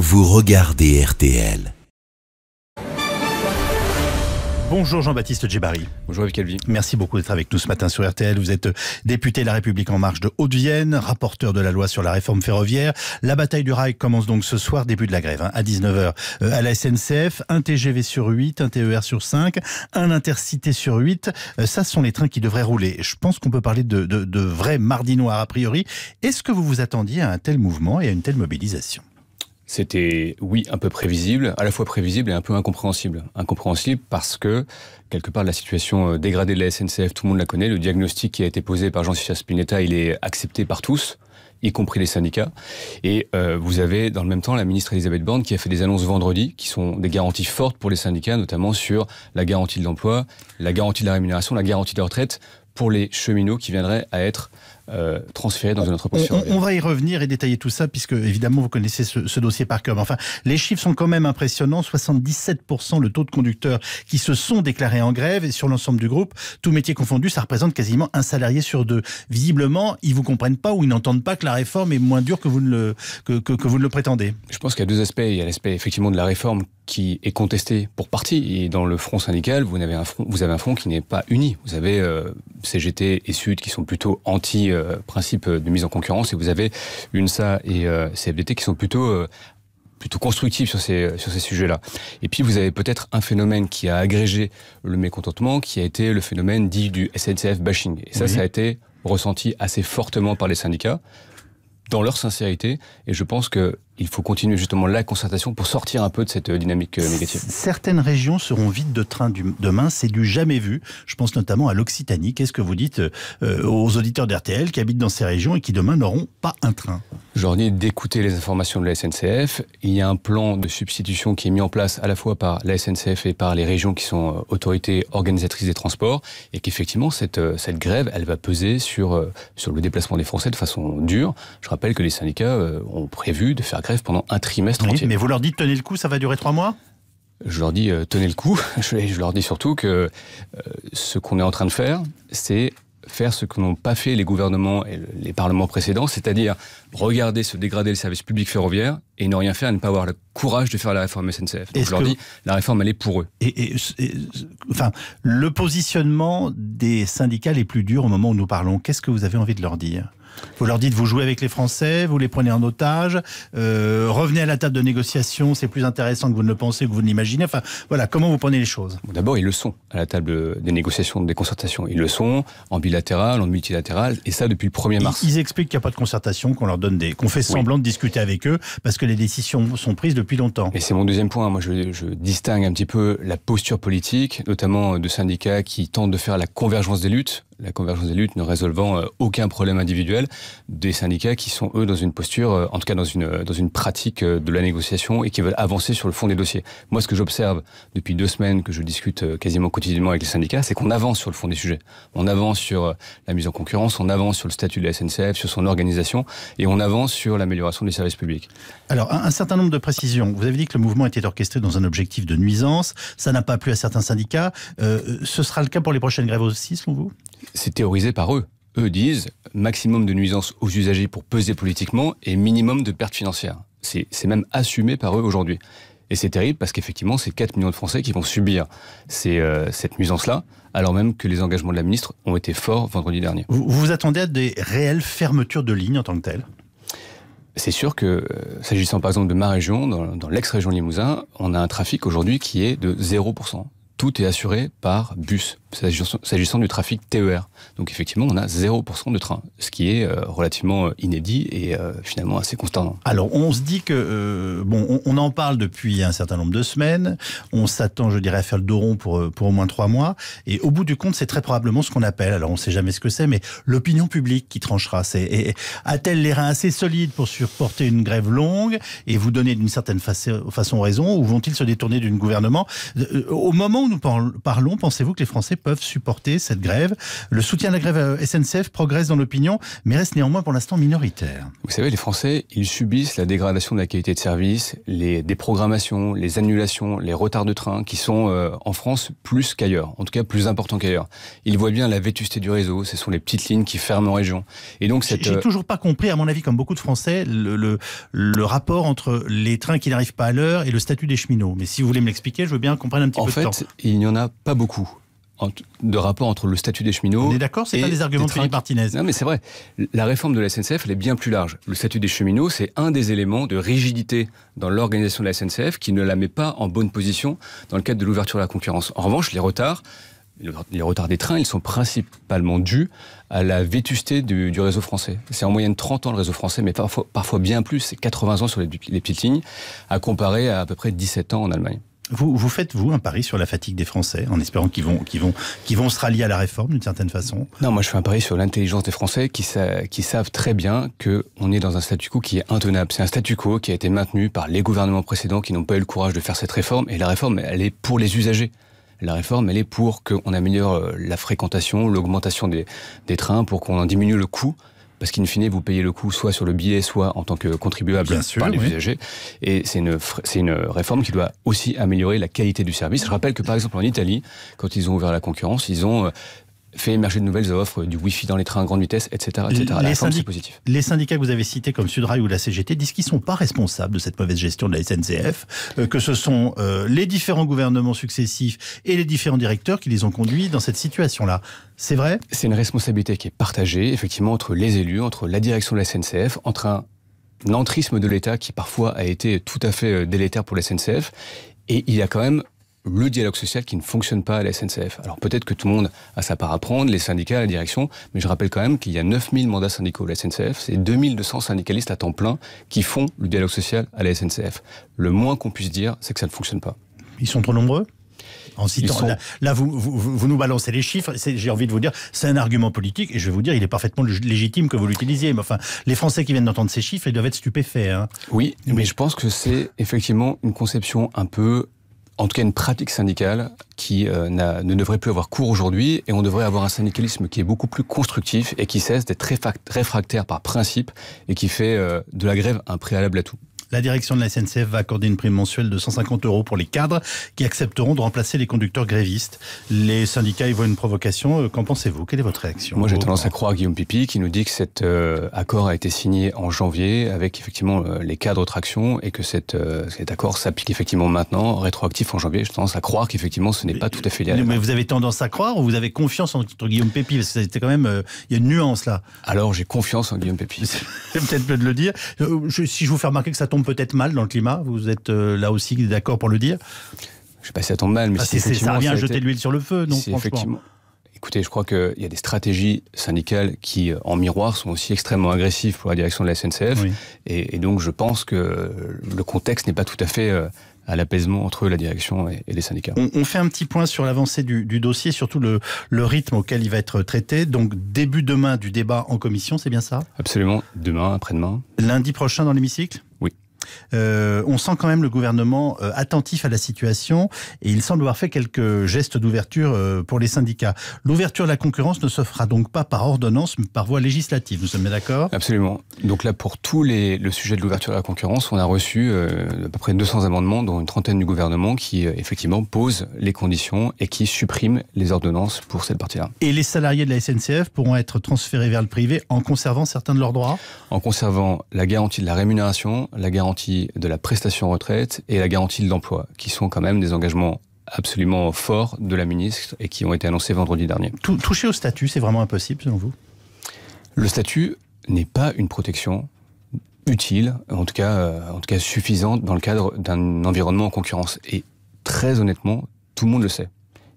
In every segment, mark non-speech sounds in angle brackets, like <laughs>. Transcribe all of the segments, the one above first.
vous regardez RTL. Bonjour Jean-Baptiste Djebari. Bonjour Yves Calvi. Merci beaucoup d'être avec nous ce matin sur RTL. Vous êtes député de La République En Marche de Haute-Vienne, rapporteur de la loi sur la réforme ferroviaire. La bataille du rail commence donc ce soir, début de la grève, hein, à 19h euh, à la SNCF. Un TGV sur 8, un TER sur 5, un Intercité sur 8. Euh, ça, ce sont les trains qui devraient rouler. Je pense qu'on peut parler de, vrai de vrais a priori. Est-ce que vous vous attendiez à un tel mouvement et à une telle mobilisation c'était, oui, un peu prévisible, à la fois prévisible et un peu incompréhensible. Incompréhensible parce que, quelque part, la situation euh, dégradée de la SNCF, tout le monde la connaît. Le diagnostic qui a été posé par Jean-Michel Spinetta, il est accepté par tous y compris les syndicats. Et euh, vous avez dans le même temps la ministre Elisabeth Borne qui a fait des annonces vendredi qui sont des garanties fortes pour les syndicats, notamment sur la garantie de l'emploi, la garantie de la rémunération, la garantie de la retraite pour les cheminots qui viendraient à être euh, transféré dans ah, une autre On, va y revenir et détailler tout ça, puisque évidemment vous connaissez ce, dossier par cœur. Enfin, les chiffres sont quand même impressionnants. 77% le taux de conducteurs qui se sont déclarés en grève et sur l'ensemble du groupe, tout métier confondu, ça représente quasiment un salarié sur deux. Visiblement, ils vous comprennent pas ou ils n'entendent pas que la réforme est moins dure que vous ne le, que vous ne le prétendez. Je pense qu'il y a deux aspects. Il y a l'aspect effectivement de la réforme qui est contesté pour partie. Et dans le front syndical, vous avez un front, vous avez un front qui n'est pas uni. Vous avez euh, CGT et Sud qui sont plutôt anti-principe de mise en concurrence, et vous avez UNSA et euh, CFDT qui sont plutôt euh, plutôt constructifs sur ces, sur ces sujets-là. Et puis, vous avez peut-être un phénomène qui a agrégé le mécontentement, qui a été le phénomène dit du SNCF bashing. Et ça, ça a été ressenti assez fortement par les syndicats, dans leur sincérité. Et je pense que il faut continuer justement la concertation pour sortir un peu de cette euh, dynamique euh, négative Certaines régions seront vides de trains demain, c'est du jamais vu. Je pense notamment à l'Occitanie. Qu'est-ce que vous dites euh, aux auditeurs d'RTL qui habitent dans ces régions et qui demain n'auront pas un train J'en d'écouter les informations de la SNCF. Il y a un plan de substitution qui est mis en place à la fois par la SNCF et par les régions qui sont autorités organisatrices des transports et qu'effectivement cette, cette grève, elle va peser sur, sur le déplacement des Français de façon dure. Je rappelle que les syndicats ont prévu de faire pendant un trimestre Mais vous leur dites tenez le coup, ça va durer trois mois je leur dis euh, tenez le coup, <laughs> je, je, leur dis surtout que euh, ce qu'on est en train de faire, c'est faire ce que n'ont pas fait les gouvernements et les parlements précédents, c'est-à-dire regarder se dégrader le service public ferroviaire et ne rien faire, et ne pas avoir le courage de faire la réforme SNCF. Donc je leur dis, la réforme, elle est pour eux. enfin, le positionnement des syndicats les plus durs au moment où nous parlons, qu'est-ce que vous avez envie de leur dire vous leur dites, vous jouez avec les Français, vous les prenez en otage, euh, revenez à la table de négociation, c'est plus intéressant que vous ne le pensez, que vous ne l'imaginez. Enfin, voilà, comment vous prenez les choses D'abord, ils le sont à la table des négociations, des concertations. Ils le sont en bilatéral, en multilatéral, et ça depuis le 1er mars. Ils, expliquent qu'il n'y a pas de concertation, qu'on leur donne des, qu'on fait semblant de discuter avec eux, parce que les décisions sont prises depuis longtemps. Et c'est mon deuxième point. Moi, je distingue un petit peu la posture politique, notamment de syndicats qui tentent de faire la convergence des luttes la convergence des luttes ne résolvant euh, aucun problème individuel, des syndicats qui sont, eux, dans une posture, euh, en tout cas dans une, euh, dans une pratique de la négociation et qui veulent avancer sur le fond des dossiers. Moi, ce que j'observe depuis deux semaines que je discute quasiment quotidiennement avec les syndicats, c'est qu'on avance sur le fond des sujets. On avance sur la mise en concurrence, on avance sur le statut de la SNCF, sur son organisation et on avance sur l'amélioration des services publics. Alors, un, certain nombre de précisions. Vous avez dit que le mouvement était orchestré dans un objectif de nuisance. Ça n'a pas plu à certains syndicats. ce sera le cas pour les prochaines grèves aussi, selon vous c'est théorisé par eux. Eux disent maximum de nuisances aux usagers pour peser politiquement et minimum de pertes financières. C'est même assumé par eux aujourd'hui. Et c'est terrible parce qu'effectivement, c'est 4 millions de Français qui vont subir euh, cette nuisance-là, alors même que les engagements de la ministre ont été forts vendredi dernier. Vous vous attendez à des réelles fermetures de lignes en tant que telles c'est sûr que, euh, s'agissant par exemple de ma région, dans, dans l'ex-région Limousin, on a un trafic aujourd'hui qui est de 0%. Tout est assuré par bus s'agissant du trafic TER. Donc effectivement, on a 0% de trains, ce qui est euh, relativement euh, inédit et euh, finalement assez consternant. Alors on se dit que, bon, on, en parle depuis un certain nombre de semaines, on s'attend, je dirais, à faire le dos rond pour, pour au moins trois mois, et au bout du compte, c'est très probablement ce qu'on appelle, alors on ne sait jamais ce que c'est, mais l'opinion publique qui tranchera. A-t-elle les reins assez solides pour supporter une grève longue et vous donner d'une certaine façon raison, ou vont-ils se détourner d'un gouvernement Au moment où nous parlons, pensez-vous que les Français peuvent supporter cette grève. Le soutien à la grève SNCF progresse dans l'opinion, mais reste néanmoins pour l'instant minoritaire. Vous savez, les Français, ils subissent la dégradation de la qualité de service, les déprogrammations, les annulations, les retards de train qui sont euh, en France plus qu'ailleurs, en tout cas plus importants qu'ailleurs. Ils voient bien la vétusté du réseau, ce sont les petites lignes qui ferment en région. Et donc J'ai euh, toujours pas compris, à mon avis, comme beaucoup de Français, le, le, rapport entre les trains qui n'arrivent pas à l'heure et le statut des cheminots. Mais si vous voulez me l'expliquer, je veux bien comprendre un petit peu de temps. En fait, il n'y en a pas beaucoup de rapport entre le statut des cheminots. On est d'accord, c'est pas des arguments de Non, mais c'est vrai. La réforme de la SNCF, elle est bien plus large. Le statut des cheminots, c'est un des éléments de rigidité dans l'organisation de la SNCF qui ne la met pas en bonne position dans le cadre de l'ouverture à la concurrence. En revanche, les retards, les retards des trains, ils sont principalement dus à la vétusté du, réseau français. C'est en moyenne 30 ans le réseau français, mais parfois, bien plus, c'est 80 ans sur les, les petites lignes, à comparer à à peu près 17 ans en Allemagne. Vous, faites, vous, un pari sur la fatigue des Français, en espérant qu'ils vont, vont, vont se rallier à la réforme d'une certaine façon Non, moi je fais un pari sur l'intelligence des Français qui, savent très bien qu'on est dans un statu quo qui est intenable. C'est un statu quo qui a été maintenu par les gouvernements précédents qui n'ont pas eu le courage de faire cette réforme. Et la réforme, elle est pour les usagers. La réforme, elle est pour qu'on améliore euh, la fréquentation, l'augmentation des, trains, pour qu'on en diminue le coût parce qu'in fine, vous payez le coût soit sur le billet, soit en tant que contribuable Bien sûr, par les usagers. Et c'est une, c'est une réforme qui doit aussi améliorer la qualité du service. Je rappelle que, par exemple, en Italie, quand ils ont ouvert la concurrence, ils ont euh, fait émerger de nouvelles offres, du Wi-Fi dans les trains à grande vitesse, etc. etc. Les, les syndicats que vous avez cités comme Sudrail ou la CGT disent qu'ils ne sont pas responsables de cette mauvaise gestion de la SNCF, euh, que ce sont euh, les différents gouvernements successifs et les différents directeurs qui les ont conduits dans cette situation-là. C'est vrai C'est une responsabilité qui est partagée, effectivement, entre les élus, entre la direction de la SNCF, entre un l'entrisme de l'État qui parfois a été tout à fait euh, délétère pour la SNCF. Et il y a quand même le dialogue social qui ne fonctionne pas à la SNCF. Alors peut-être que tout le monde a sa part à prendre, les syndicats, la direction, mais je rappelle quand même qu'il y a 9000 mandats syndicaux à la SNCF, c'est 2200 syndicalistes à temps plein qui font le dialogue social à la SNCF. Le moins qu'on puisse dire, c'est que ça ne fonctionne pas. Ils sont trop nombreux en citant. Là, vous, vous, nous balancez les chiffres. J'ai envie de vous dire, c'est un argument politique. Et je vais vous dire, il est parfaitement légitime que vous l'utilisiez. Mais enfin, les Français qui viennent d'entendre ces chiffres, ils doivent être stupéfaits. Hein. Oui, mais je pense que c'est effectivement une conception un peu en tout cas une pratique syndicale qui euh, ne devrait plus avoir cours aujourd'hui et on devrait avoir un syndicalisme qui est beaucoup plus constructif et qui cesse d'être réfractaire par principe et qui fait euh, de la grève un préalable à tout. La direction de la SNCF va accorder une prime mensuelle de 150 euros pour les cadres qui accepteront de remplacer les conducteurs grévistes. Les syndicats y voient une provocation. Euh, qu'en pensez-vous Quelle est votre réaction Moi, j'ai tendance à croire Guillaume Pipi qui nous dit que cet euh, accord a été signé en janvier avec effectivement euh, les cadres traction et que cet accord s'applique effectivement maintenant, rétroactif en janvier. J'ai tendance à croire qu'effectivement, ce n'est pas tout à fait lié. Mais, mais vous avez tendance à croire ou vous avez confiance en Guillaume Pépi Parce que c'était quand même, il y a une nuance là. Alors, j'ai confiance en Guillaume Pépi. <laughs> C'est peut-être peu de le dire. Je, si je vous fais remarquer que ça tombe peut-être mal dans le climat. Vous êtes euh, là aussi d'accord pour le dire Je ne sais pas si ça tombe mal, mais bah, c'est ça revient à jeter de l'huile sur le feu, non effectivement. Écoutez, je crois qu'il y a des stratégies syndicales qui, euh, en miroir, sont aussi extrêmement agressives pour la direction de la SNCF. Et, donc, je pense que le contexte n'est pas tout à fait euh, à l'apaisement entre la direction et, les syndicats. On, fait un petit point sur l'avancée du, dossier, surtout le, rythme auquel il va être traité. Donc début demain du débat en commission, c'est bien ça Absolument, demain, après-demain. Lundi prochain dans l'hémicycle euh, on sent quand même le gouvernement euh, attentif à la situation et il semble avoir fait quelques gestes d'ouverture euh, pour les syndicats. L'ouverture de la concurrence ne se fera donc pas par ordonnance, mais par voie législative. Nous sommes d'accord Absolument. Donc là, pour tout le sujet de l'ouverture de la concurrence, on a reçu à peu près 200 amendements, dont une trentaine du gouvernement, qui effectivement posent les conditions et qui suppriment les ordonnances pour cette partie-là. Et les salariés de la SNCF pourront être transférés vers le privé en conservant certains de leurs droits En conservant la garantie de la rémunération, la garantie de la prestation retraite et la garantie de l'emploi, qui sont quand même des engagements absolument forts de la ministre et qui ont été annoncés vendredi dernier. Toucher au statut, c'est vraiment impossible selon vous Le statut n'est pas une protection utile, en tout cas, euh, en tout cas suffisante dans le cadre d'un environnement en concurrence. Et très honnêtement, tout le monde le sait,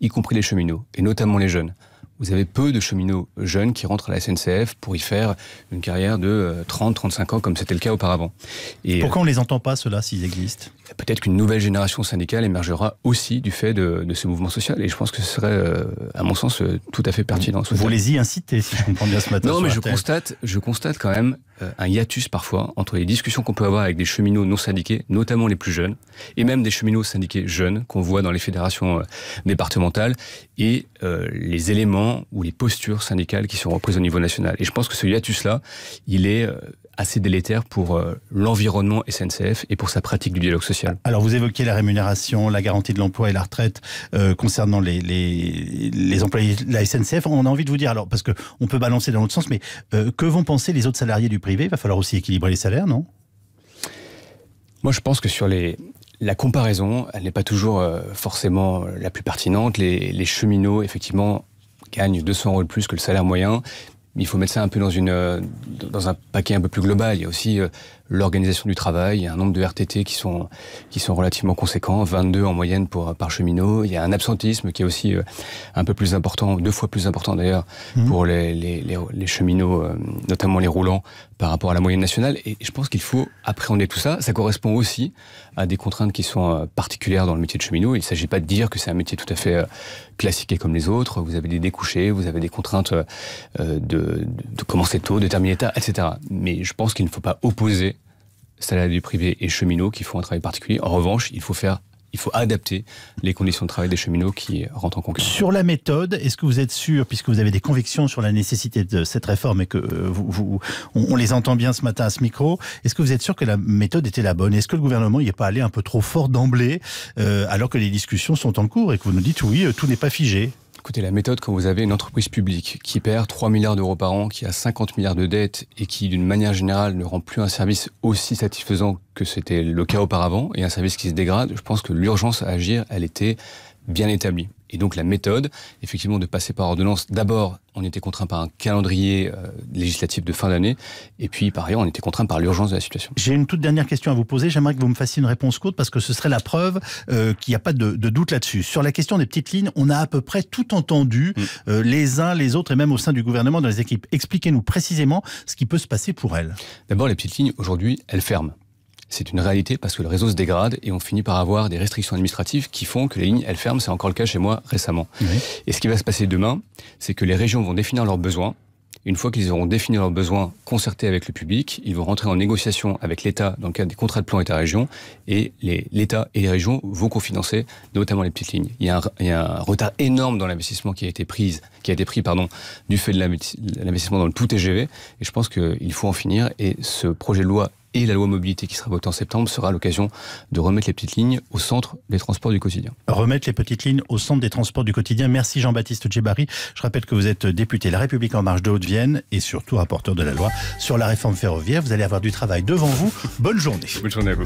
y compris les cheminots, et notamment les jeunes vous avez peu de cheminots jeunes qui rentrent à la SNCF pour y faire une carrière de 30, euh, 35 ans, comme c'était le cas auparavant. Et Pourquoi euh, on ne les entend pas, ceux-là, s'ils existent peut-être qu'une nouvelle génération syndicale émergera aussi du fait de, de, ce mouvement social. Et je pense que ce serait, euh, à mon sens, euh, tout à fait pertinent. Vous les y inciter, si je comprends bien ce matin. non, mais je constate, je constate quand même euh, un hiatus parfois entre les discussions qu'on peut avoir avec des cheminots non syndiqués, notamment les plus jeunes, et même des cheminots syndiqués jeunes qu'on voit dans les fédérations départementales, et les éléments ou les postures syndicales qui sont reprises au niveau national. Et je pense que ce hiatus-là, il est assez délétère pour euh, l'environnement SNCF et pour sa pratique du dialogue social. Alors vous évoquez la rémunération, la garantie de l'emploi et la retraite euh, concernant les, les, employés de la SNCF. On a envie de vous dire, alors parce qu'on peut balancer dans l'autre sens, mais euh, que vont penser les autres salariés du privé Il va falloir aussi équilibrer les salaires, non Moi je pense que sur les, la comparaison, elle n'est pas toujours forcément la plus pertinente. Les, les, cheminots, effectivement, gagnent 200 euros de plus que le salaire moyen, il faut mettre ça un peu euh, dans, un paquet un peu plus global. Il y a aussi euh, l'organisation du travail. Il y a un nombre de RTT qui sont, qui sont relativement conséquents, 22 en moyenne pour, euh, par cheminot. Il y a un absentisme qui est aussi un peu plus important, deux fois plus important d'ailleurs, mmh. pour les, cheminots, notamment les roulants, par rapport à la moyenne nationale. Et je pense qu'il faut appréhender tout ça. Ça correspond aussi à des contraintes qui sont euh, particulières dans le métier de cheminot. Il ne s'agit pas de dire que c'est un métier tout à fait euh, classique comme les autres. Vous avez des découchés, vous avez des contraintes euh, de, commencer tôt, de terminer tard, etc. Mais je pense qu'il ne faut pas opposer salariés du privé et cheminot qui font un travail particulier. En revanche, il faut faire il faut adapter les conditions de travail des cheminots qui rentrent en concurrence. Sur la méthode, est-ce que vous êtes sûr, puisque vous avez des convictions sur la nécessité de cette réforme et que euh, vous, vous on, les entend bien ce matin à ce micro, est-ce que vous êtes sûr que la méthode était la bonne Est-ce que le gouvernement n'y est pas allé un peu trop fort d'emblée euh, alors que les discussions sont en cours et que vous nous dites oui, euh, tout n'est pas figé Écoutez, la méthode quand vous avez une entreprise publique qui perd 3 milliards d'euros par an, qui a 50 milliards de dettes et qui, d'une manière générale, ne rend plus un service aussi satisfaisant que c'était le cas auparavant et un service qui se dégrade, je pense que l'urgence à agir, elle était bien établie. Et donc la méthode, effectivement, de passer par ordonnance, d'abord, on était contraint par un calendrier euh, législatif de fin d'année, et puis par ailleurs, on était contraint par l'urgence de la situation. J'ai une toute dernière question à vous poser, j'aimerais que vous me fassiez une réponse courte, parce que ce serait la preuve euh, qu'il n'y a pas de, doute là-dessus. Sur la question des petites lignes, on a à peu près tout entendu, mm. euh, les uns, les autres, et même au sein du gouvernement, dans les équipes. Expliquez-nous précisément ce qui peut se passer pour elles. D'abord, les petites lignes, aujourd'hui, elles ferment. C'est une réalité parce que le réseau se dégrade et on finit par avoir des restrictions administratives qui font que les lignes, elles ferment. C'est encore le cas chez moi récemment. Et ce qui va se passer demain, c'est que les régions vont définir leurs besoins. Une fois qu'ils auront défini leurs besoins concertés avec le public, ils vont rentrer en négociation avec l'État dans le cadre des contrats de plan État-région et l'État et les régions vont cofinancer notamment les petites lignes. Il y a un, retard énorme dans l'investissement qui a été pris, qui a été pardon, du fait de l'investissement dans le tout TGV et je pense qu'il faut en finir et ce projet de loi et la loi mobilité qui sera votée en septembre sera l'occasion de remettre les petites lignes au centre des transports du quotidien. Remettre les petites lignes au centre des transports du quotidien. Merci Jean-Baptiste Djebari. Je rappelle que vous êtes député de La République en marche de Haute-Vienne et surtout rapporteur de la loi sur la réforme ferroviaire. Vous allez avoir du travail devant vous. Bonne journée. Bonne journée à vous.